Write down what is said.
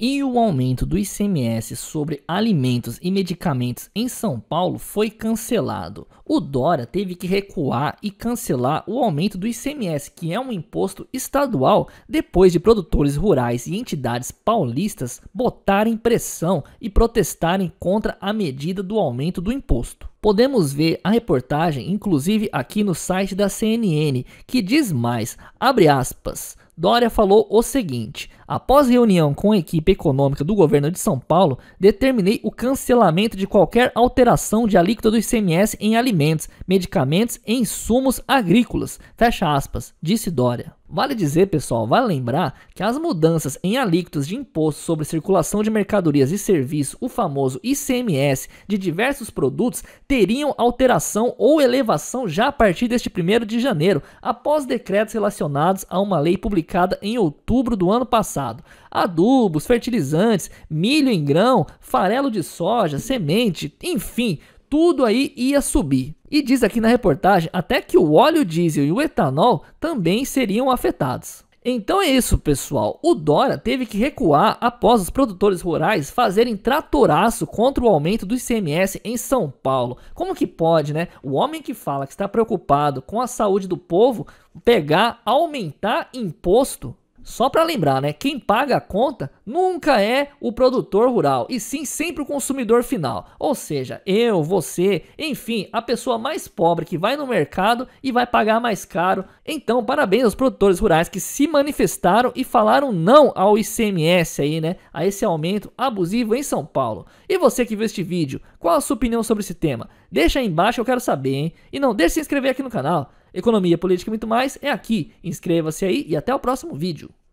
E o aumento do ICMS sobre alimentos e medicamentos em São Paulo foi cancelado. O Dora teve que recuar e cancelar o aumento do ICMS, que é um imposto estadual, depois de produtores rurais e entidades paulistas botarem pressão e protestarem contra a medida do aumento do imposto. Podemos ver a reportagem, inclusive aqui no site da CNN, que diz mais, abre aspas, Dória falou o seguinte: Após reunião com a equipe econômica do governo de São Paulo, determinei o cancelamento de qualquer alteração de alíquota do ICMS em alimentos, medicamentos e insumos agrícolas. Fecha aspas, disse Dória. Vale dizer, pessoal, vale lembrar que as mudanças em alíquotas de imposto sobre circulação de mercadorias e serviços, o famoso ICMS, de diversos produtos teriam alteração ou elevação já a partir deste 1 de janeiro, após decretos relacionados a uma lei publicada em outubro do ano passado passado. Adubos, fertilizantes, milho em grão, farelo de soja, semente, enfim, tudo aí ia subir. E diz aqui na reportagem até que o óleo diesel e o etanol também seriam afetados. Então é isso, pessoal. O Dória teve que recuar após os produtores rurais fazerem tratoraço contra o aumento do ICMS em São Paulo. Como que pode, né? O homem que fala que está preocupado com a saúde do povo pegar, aumentar imposto só para lembrar, né? Quem paga a conta nunca é o produtor rural, e sim sempre o consumidor final. Ou seja, eu, você, enfim, a pessoa mais pobre que vai no mercado e vai pagar mais caro. Então, parabéns aos produtores rurais que se manifestaram e falaram não ao ICMS aí, né? A esse aumento abusivo em São Paulo. E você que viu este vídeo, qual a sua opinião sobre esse tema? Deixa aí embaixo, eu quero saber, hein? E não deixe de se inscrever aqui no canal economia, política e muito mais é aqui. Inscreva-se aí e até o próximo vídeo.